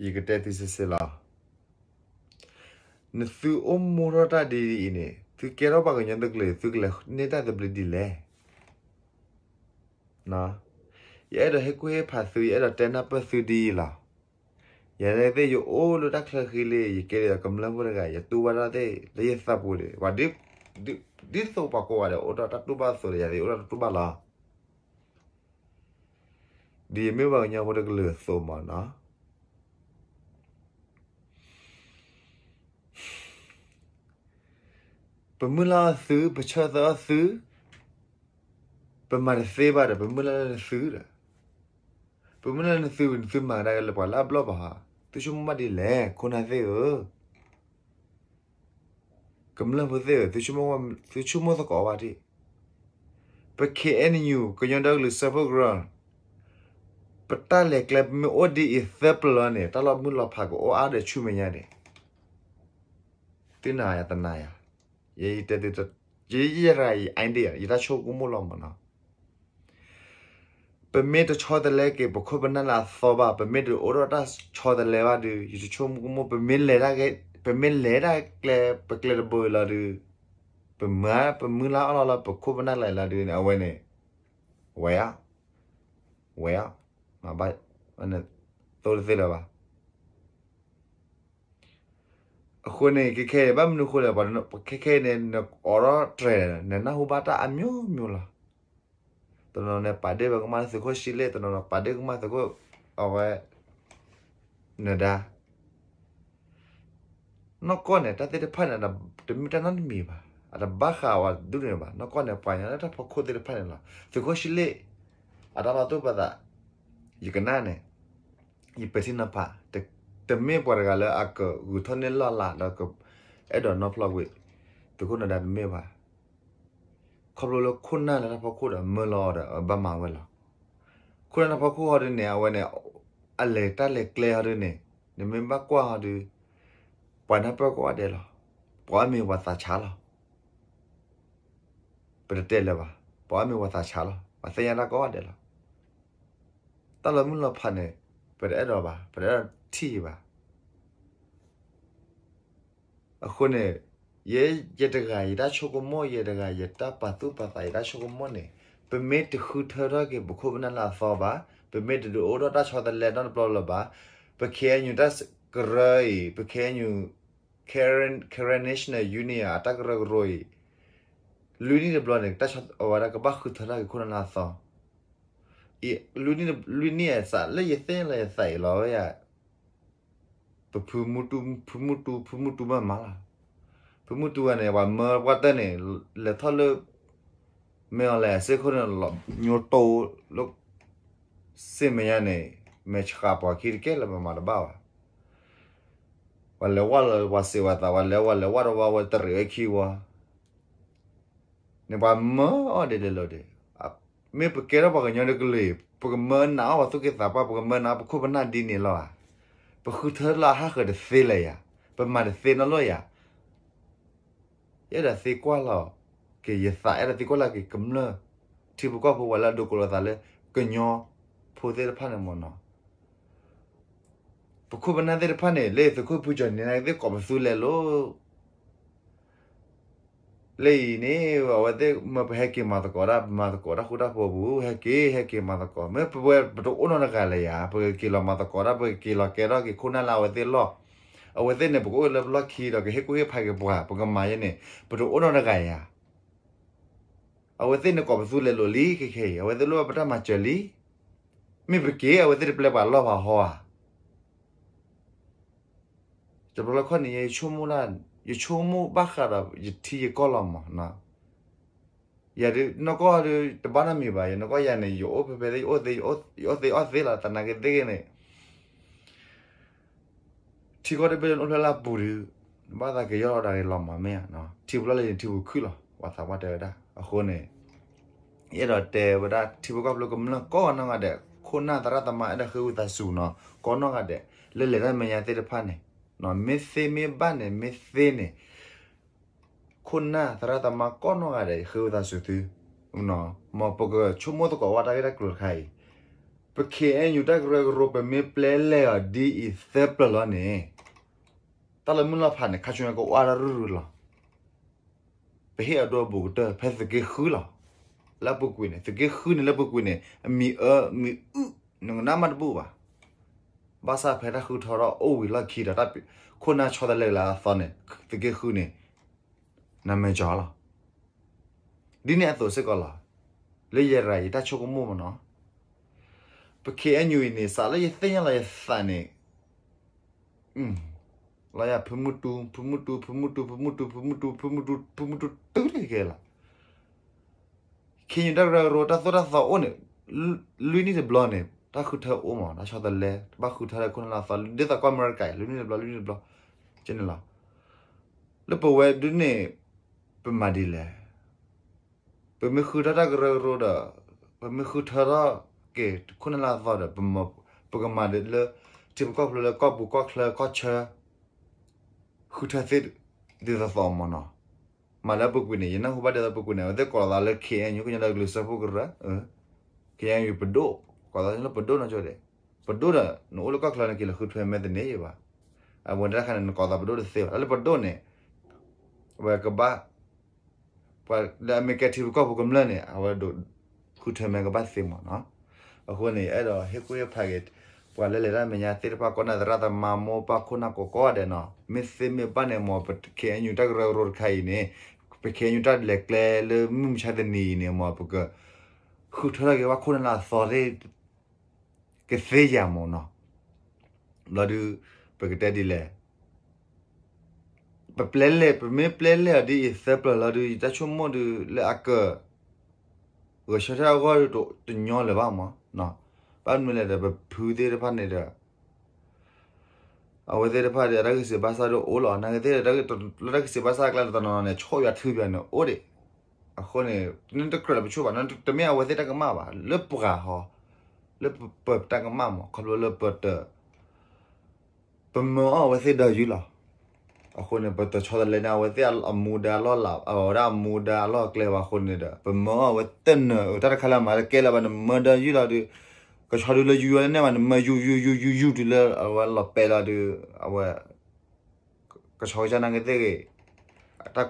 yigate tisisila ne thu om morata di ine thu kero ba ganya dakle thu kle neta da blidi le na ye da he kwe pha thu ye da tena pa thu di la ye le de yo o lo da kla khile ye ke da kamla bor ga ye tu bara de le ye sa bo le wa de di so pa ko wa de o da ta tu ba so le ya de o da tu ba la ဒီမေဘာညာဟိုတကလေသောမနာပမူလာသုပချသာသုပမရစေပါရပမူလာသုရပမူလာသုသုမာရလပါလာဘလပါသူရှုံမဒီလေခုနာသေးဟကမ္လဘသေးသူရှုံမသူရှုံမသကောပါတိပကေအန်ယူကညန်ဒေါလစဖဂရန်ပတလေကလပ်မီအိုဒီအသပလနဲ့တလမူလဖာကိုအားတဲ့ချူမညာတယ်တင်နာယတနာယာ ye te te te ye ye rai ande ya ida cho ku mo lo ma na pe me to cho de le ke bo kho ban la so ba pe me de oro ta cho de le ba de yu cho mu mo pe me le ra ke pe me le ra kle pe kle de bo la de pe ma pe mu la ala la pe kho ban la la de na we ne we ya we ya ma ba ne to de la ba ခုနေခေခေဘာမနုခုလာဘာနခေခေနေအော်ရထရနေနာဟူဘာတာအမျိုးမျိုးလားတနနေပါဒေဘကမစခိုရှိလေတနနေပါဒေကမစခိုအဝဲနဒာနကောနေတာတေဖနနာတမီတနန်မီဘာအတဘခါဝဒုနေဘာနကောနေပိုင်ရတာဖခိုတေဖနလာစခိုရှိလေအတမတုပဒယကနာနေယပစင်နပါတတမေပွားကလည်းအကဂူထနေလာလာတော့ကအဲ့တော့ not plug with တခုနဒါမေပါခဘလို့ခုနလည်းဖခုတော့မလောတော့ဘာမှဝဲလားခုနဖခုဟောတဲ့နေအဝဲနဲ့အလေတက်လေကလေဟောတဲ့နေနမင်ဘကွာဟောတဲ့ပနပကွာတယ်လားပွားမေဝသချာလားပရတဲ့လည်းပါပွားမေဝသချာလားမစရနာကောတယ်လားတလမှုလဖနဲ့ပရအဲ့တော့ပါပရတီပါအခုနေရေရတကရတာချကမောရတကရတာပတုပတိုင်တာချကမောနေပမေတခုထရကေဘခုဘနလာဖောပါပမေတတို့အော်တာချောတလက်တော့ပလောလပါပခဲညူတတ်กรยปเคนอยู่ Karen Karen National Union ตักรกรยลุนี่เดบลอนึงตัชอวาระกบักคือทะเลคุณนาซออีลุนี่ลุนี่สะเลยเส้นเลยใส่ล้อยอ่ะปพมุตุพูมุตุพูมุตุมามาพูมุตุเนี่ยว่าเมื่อวันเต่นี่ยเลทอลเมื่อแล้วเสคนเราโยโตลุกเสียเมียเนี่ยไม่ชอบว่าคิดเกลือมาละบ่าววันเลววันแล้ววันเสวตาวันเลววันแล้ววันเราวันตระเอขี้วะเนี่ยว่าเมื่อเดี๋ยวเดี๋ยวเดี๋ยวไม่เปเกลือปะกันยังเด็กเลยปะกันเมื่อหนาวว่าทุกิ์สาปะปะกันเมื่อหนาวปคู่บ้านดินเนี่ล่ะပခုထလာဟာခဒစေလေယာပမန်စေနလောယာရဒစေကွာလောကေယစာရတိကောလာကေကမလတိဘကောဘဝလာဒိုကောလာသလေကညောဖိုသေးဖာနမောနောပခုပနာသေးဖာနေလေသခုပူကြနေနိုင်သေးကောမဆူလေလို့လေနေဝတ်တဲ့မပဟက်ကေမာတကောရာမာတကောရာခုဒါပဘူဟက်ကေဟက်ကေမာတကောမပပွဲဘတော့နနကလေယာပကေလာမာတကောရာပကေလာကေရာကေခုနာလာဝတ်တဲ့လောအဝတ်တဲ့နေပကိုလဘလခီတော့ကေဟက်ကိုဟက်ဖိုင်ကေဘွာပကမာယနေဘတော့နနကယာအဝတ်တဲ့နေကောပစုလေလိုလီ ခေခေအဝတ်တဲ့လောပထမချယ်လီမိပကေအဝတ်တဲ့ပလက်ပါလောပါဟောကျဘလခွန်နေချုံမူလာ يشومو بخرا يتي كولما نا يا نكو تبانا مي باي نكو يعني يو او بيبي او دي او او دي او دي لا تنا كديني تيغو دي بيلن اولا لا بوري بادا كيو دا لما مي نا تيبلا لي تيبو كولا واتا واتا دا اخوني يا دا تي ودا تيبو كابلو كمنا كو نا غدا ခုနတရတမအဲ့ဒါခူတာစုနော်ကောနောကတဲ့လဲလဲကမညာတဲ့ဖာနေနော်မစ်စေမေဘာနဲ့မစ်စေနေခုနာသရတမကောနောရခေဒါစုသူနော်မပကချုံမတော့ကဝတာရကလခိုင်ပကေအန်ယူတကရရပမေပလဲလေဒီအစ်သပလနေတလမလဖာနေခချုံကဝါရရရလဘဟေအတော့ဘူတဖက်စကေခူလာလပကွေနေစကေခူနေလပကွေနေအမီအမီဥနငနာမတ်ဘူပါဘာသာဖဲတာခုထော်တော့အိုဝီလာခီတာတပ်ခုနာချော်တယ်လာသောနဲ့တကယ်ခုနေနာမည်ကြော်လားဒီနေ့အသူစကောလားလေရရတာချိုကမှုမနော်ပကေအညူနေစာလေသိရလေသနေอืมလာရဖမှုတူဖမှုတူဖမှုတူဖမှုတူဖမှုတူဖမှုတူဖမှုတူတူလေကလာခင်ရရရတာသရသောအိုနေလူနီတဲ့ဘလောနေตาคือเธอโอ้หมอนะชอบแต่เละบ้าคือเธอคนละสอนเด็กตะก้อนมันไก่ลุ้นี่บลาลุ้นี่บลาเจนละแล้วปวยดูเนี่ยเป็นมาดีเลยเป็นไม่คือถ้าถ้าเรือรถอ่ะเป็นไม่คือเธอละเกตคนละสอนอ่ะเป็นมาเป็นมาดีเลยทีมก็เพลก็บุก็เคลก็เชอคือเธอสิดีสะสมมันอ่ะมาแล้วปุกวินี่ยังนะคุณบ้าเดี๋ยวปุกวินี่เด็กก็ลาเลิกเขียนอยู่ก็ยังเลิกลุยสักพวกเราเออเขียนอยู่เป็นโดကောလာလို့ပဒုနော်ကြိုတယ်ပဒုရနိုလကခလနကီလခုထွေမဲ့တဲ့နေရပါအဝန်ရခနကောလာပဒုရစေအလပဒုနေဝကဘာပါလာမကတိဘကဘကမလနေအဝဒခုထွေမဲ့ကဘာစေမနော်အခုနေအဲ့တော့ဟေကိုရဖာဂက်ပွာလဲလဲရမညာတေပကောနာဒရတာမမောပါခုနာကိုကောဒနော်မစ်စေမပနေမောပကေညူတက်ရရခိုင်နေပကေညူတက်လက်လဲလမချဒနီနေမောပကခုထရကေဝခုနာလာစော်ရဲကစေရမောနော်လာဒူပကတက်ဒီလေပပလဲလေပမေပလဲလေဒီစပလာဒူတချုံမဒူလေအကရရှာရဂေါ်တို့တညောလေပါမနော်ပတ်မလဲတဲ့ဖူးသေးတဲ့ဖက်နေတဲ့အဝသေးတဲ့ဖက်တဲ့ရကစီဘာသာတို့အိုးလောနာတဲ့ရကလရကစီဘာသာကလာတဲ့နော်နဲ့ချောရထူပြန်နော်အိုးဒီအခုနေနန်တကရဘချိုးပါနန်တမေအဝသေးတဲ့ကမပါလေပူရာဟောလပပတကမမခလလပတပမောဝစေဒယူလာအခုနေပတချောဒလနာဝစေအမူဒါလောလာအော်ရာမူဒါလောကလေဝခုနေဒပမောဝတန်တရခလာမရကဲလာဘနမဒယူလာဒီကချောဒလယူရနေမမယူယူယူယူယူဒီလာအဝလပဲလာဒီအဝကချောချနာငတဲ့တ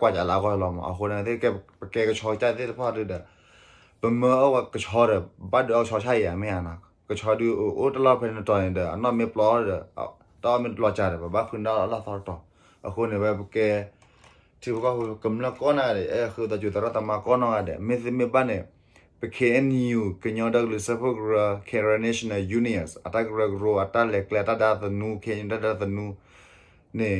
ကွာကြလာခေါ်လောမအခုနေတဲ့ကဲကဲကချောချတဲ့ဖားတဲ့ပမအဝကချောရဘတ်အောချောချိုင်ရမေအနာကချောဒူအိုတလာဖနေတိုင်တဲ့အနော်မေပလောရတာမေပလောချရဘဘခွန်းတော့အလာသောတော့အခုနေဘကဲသူကဟိုကမ္လကောနာရဲအခုတကြတရတမကောနာရဲမေစမေပနဲ့ PKNU ကညောဒကလစဖဂရခေရနေရှင်နယ်ယူနီယပ်အတကရဂရအတလက်လက်တဒါသနူခေညဒဒသနူနေ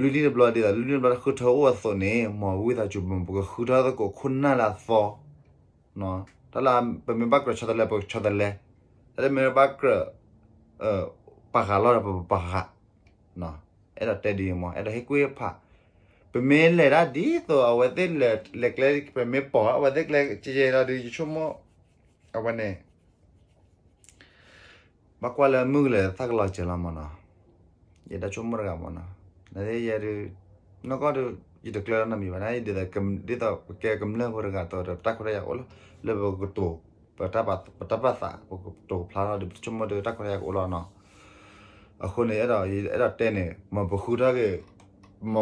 လူလီဘလဒေလူလီဘလခထဝသနေမဝိဒချဘဘခထဒကိုခုနလာသောနော်တလာပမေဘကရချဒလဲပချဒလဲအဲမေဘကရအပခါလောပပခါနော်အဲ့ဒါတက်ဒီမောအဲ့ဒါဟေကွေဖာပမေလေရာဒီသောအဝဒက်လက်လက်ကလက်ပမေပေါ်အဝဒက်လက်ချေချေရာဒီချုံမအဝနေဘကွာလာမုလေသကလာချလာမနာရဒချုံမရကမနာနေရရနကောတူยี่ตัวเคลื่อนน่ะมีวันไหนเดี๋ยวตกำเดี๋ยวแต่แกกำเริ่มเริการตัวรับตักคนแรกโอกอ่ะเลิ่มบอกตัวปัตตาปัตปัตตาปัสสะบอกตัวพลาดเดี๋ยวชั่วโมงเดียวตักคนโอ้เนาเอ๋อเตนเมาะအခုနေအဲกတော့คဲ့ัော့တဲနေမဘခုထားကกမ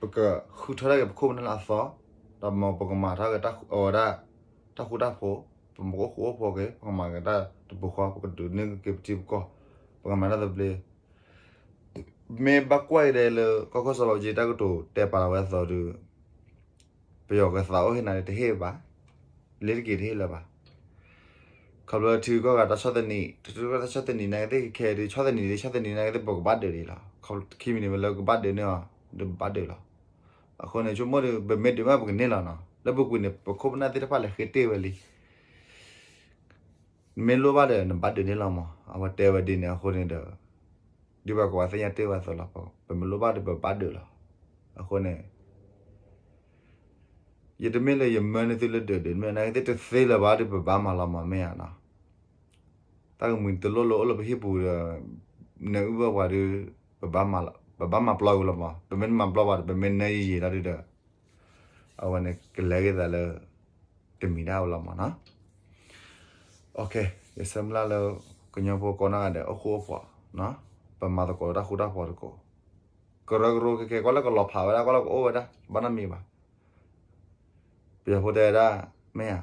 ပကခုထာกကေခกနလอဆောတော့မပကาာထားကกတခคအောพอါတခုတာဖกု့ပမเกုခိုးဖို့ကေပကกာကေတာတပခเားပကเก็บจีบก็ပကပကမာတวเပลေမေဘကွိုင်ရဲလကကဆလောဂျီတာကတိုတေပါလာဝဲသောဒူပယောကသောဟိနာတေဟေဘာလေကိတေလဘာခဘလထီကကတဆဒနီတူတူကတဆဒနီနိုင်တဲ့ခဲဒီချဒနီဒီချဒနီနိုင်တဲ့ဘောကဘတ်တယ်လာခဘခီမီနေမလကဘတ်တယ်နော်ဒီဘတ်တယ်လာအခုနေချုံမရဘမေဒီမဘကနေလာနော်လဘကွနေပခုပနာတိတပါလေခေတေဝလီမေလိုပါတယ်ဘတ်တယ်လာမအဝတေဝဒီနေအခုနေတော့ဒီဘက်ကဆရာတေးပါဆိုလာပေါ့ဘယ်မလိုပါတပပတ်တယ်လားအခုနဲ့ယတမင်းလေယမန်နေသလတဲ့တယ်မနိုင်တဲ့သေးလာပါတပဘာမလာမမေရနာတာကမင်းတလလောလဘဟိပူနေဥပဝါရဘာမလာဘာမပလောက်လာမဘမင်းမပလောက်ပါဘမင်းနေရတာတဲ့အဝနဲ့ကလေးကလည်းတမီနာလာမနာโอเคရစမလာလောကညဘောကောနာတဲ့အခုပေါ့နော်ပမာတကောဒါခုဒါပေါ်ကောကရကရကကကလကလဖာဝရကလကအိုဝဒဘနမီပါပြဖို့တဲ့ဒါမဲရ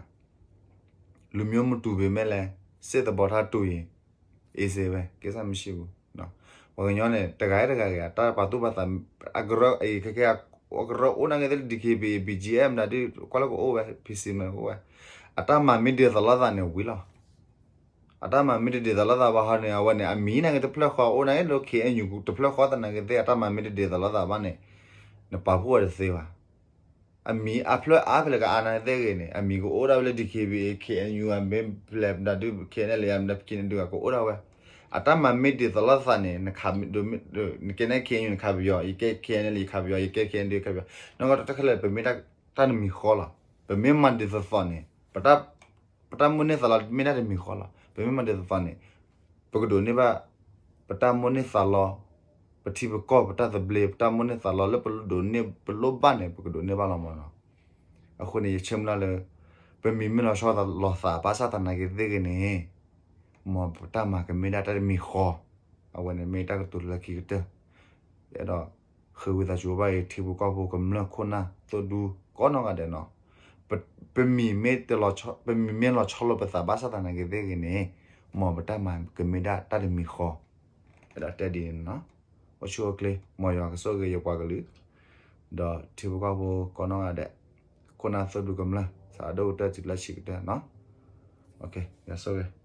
လူမျိုးမတူပေမဲ့လဲစစ်တဘောထားတူရင်အေးစေပဲကိစ္စမရှိဘူးနော်ဘာကညောနဲ့တကယ်တကယ်ကတာပါတူပါတာအကရအေကကအကရအိုနာငဲတဲ့ဒီကေဘီဂျီအမ်နာဒီကလကအိုဝပီစီမဲဟိုဝအတမမင်းဒီသလာဒန်ဝီလာ atama mite de dala da ba hane awane amina ke tepla kho ona e lo ke enyu ku tepla kho ta na ke te atama mite de dala da ba ne na pa pu ar se ba ami aplo aplo ka ana de ge ne ami ko ora le di ke bi ke enyu am be pleb da du ke ne le am da ke ne du ko ora wa atama mite de dala sa ne na kha mi do ne ke ne ke enyu kha bi yo i ke ke ne li kha bi yo i ke ke ne kha bi yo no ga ta khale pe mi ta ta mi khola pe mi man de sa ne pata pata mun ne sala mi na de mi khola ဘယ်မှာတည်းသဖာနေပကဒိုနေပါပတာမွန်နေဆာလောပတိပကောပတာသဘလေပတာမွန်နေဆာလောလပလဒိုနေပလောဘာနေပကဒိုနေပါလောမနောအခုနေချင်လာလေပမီမနောရှောတာလောစာပါစာတနာကေဒေကနေမောပတာမကမေဒတာမီခောအဝနေမေတာကတူလကီတဲ့အဲ့တော့ခွေဝေတာဂျိုဘိုင်တီဘူကောဘူကမလခုနာတဒူကောနောငါတဲ့နော် pemi me te lo pemi me lo cholo pesa basa ta na ge de ge ne mo bata ma ke me da ta de mi kho da ta de na o chu kle mo yo ka so ge yo kwa ge lu da ti bo ka bo ko na da ko na so du gam la sa do ta ti la shi da na okay ya so ge